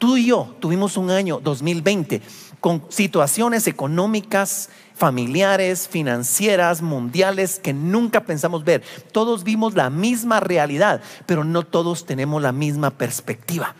Tú y yo tuvimos un año 2020 con situaciones económicas, familiares, financieras, mundiales que nunca pensamos ver. Todos vimos la misma realidad, pero no todos tenemos la misma perspectiva.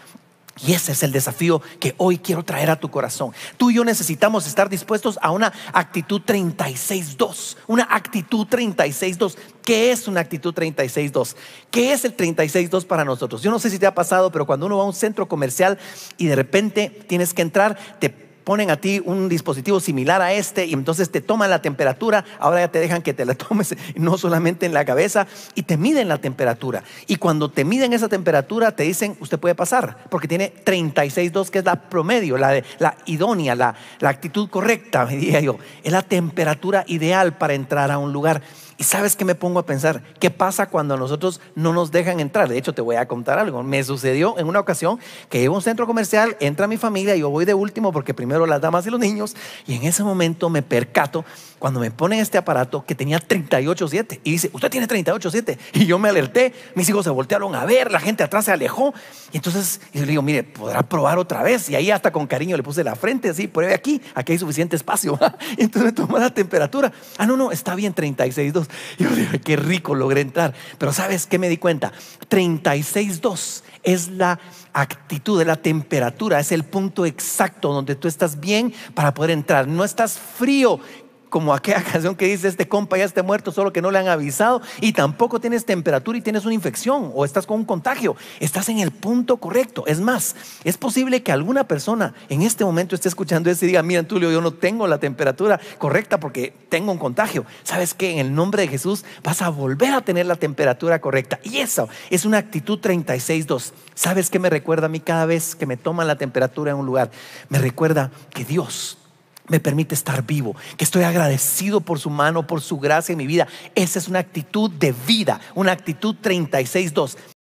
Y ese es el desafío que hoy quiero traer a tu corazón. Tú y yo necesitamos estar dispuestos a una actitud 36.2. Una actitud 36.2. ¿Qué es una actitud 36.2? ¿Qué es el 36.2 para nosotros? Yo no sé si te ha pasado, pero cuando uno va a un centro comercial y de repente tienes que entrar, te ponen a ti un dispositivo similar a este y entonces te toman la temperatura, ahora ya te dejan que te la tomes no solamente en la cabeza y te miden la temperatura. Y cuando te miden esa temperatura te dicen, usted puede pasar, porque tiene 36.2 que es la promedio, la, la idónea, la, la actitud correcta, me diría yo, es la temperatura ideal para entrar a un lugar. Y sabes qué me pongo a pensar, ¿qué pasa cuando a nosotros no nos dejan entrar? De hecho, te voy a contar algo. Me sucedió en una ocasión que iba a un centro comercial, entra mi familia, yo voy de último porque primero las damas y los niños, y en ese momento me percato cuando me ponen este aparato que tenía 38.7 y dice, usted tiene 38.7 y yo me alerté, mis hijos se voltearon a ver, la gente atrás se alejó y entonces yo le digo, mire, podrá probar otra vez y ahí hasta con cariño le puse la frente, así, pruebe aquí, aquí hay suficiente espacio. entonces me tomó la temperatura, ah, no, no, está bien 36.2. Y yo digo, qué rico logré entrar, pero ¿sabes qué me di cuenta? 36.2 es la actitud, es la temperatura, es el punto exacto donde tú estás bien para poder entrar. No estás frío, como aquella canción que dice, este compa ya está muerto, solo que no le han avisado, y tampoco tienes temperatura y tienes una infección o estás con un contagio. Estás en el punto correcto. Es más, es posible que alguna persona en este momento esté escuchando esto y diga, mira, Tulio, yo no tengo la temperatura correcta porque tengo un contagio. ¿Sabes qué? En el nombre de Jesús vas a volver a tener la temperatura correcta. Y eso es una actitud 36.2. ¿Sabes qué me recuerda a mí cada vez que me toman la temperatura en un lugar? Me recuerda que Dios me permite estar vivo, que estoy agradecido por su mano, por su gracia en mi vida. Esa es una actitud de vida, una actitud 36.2.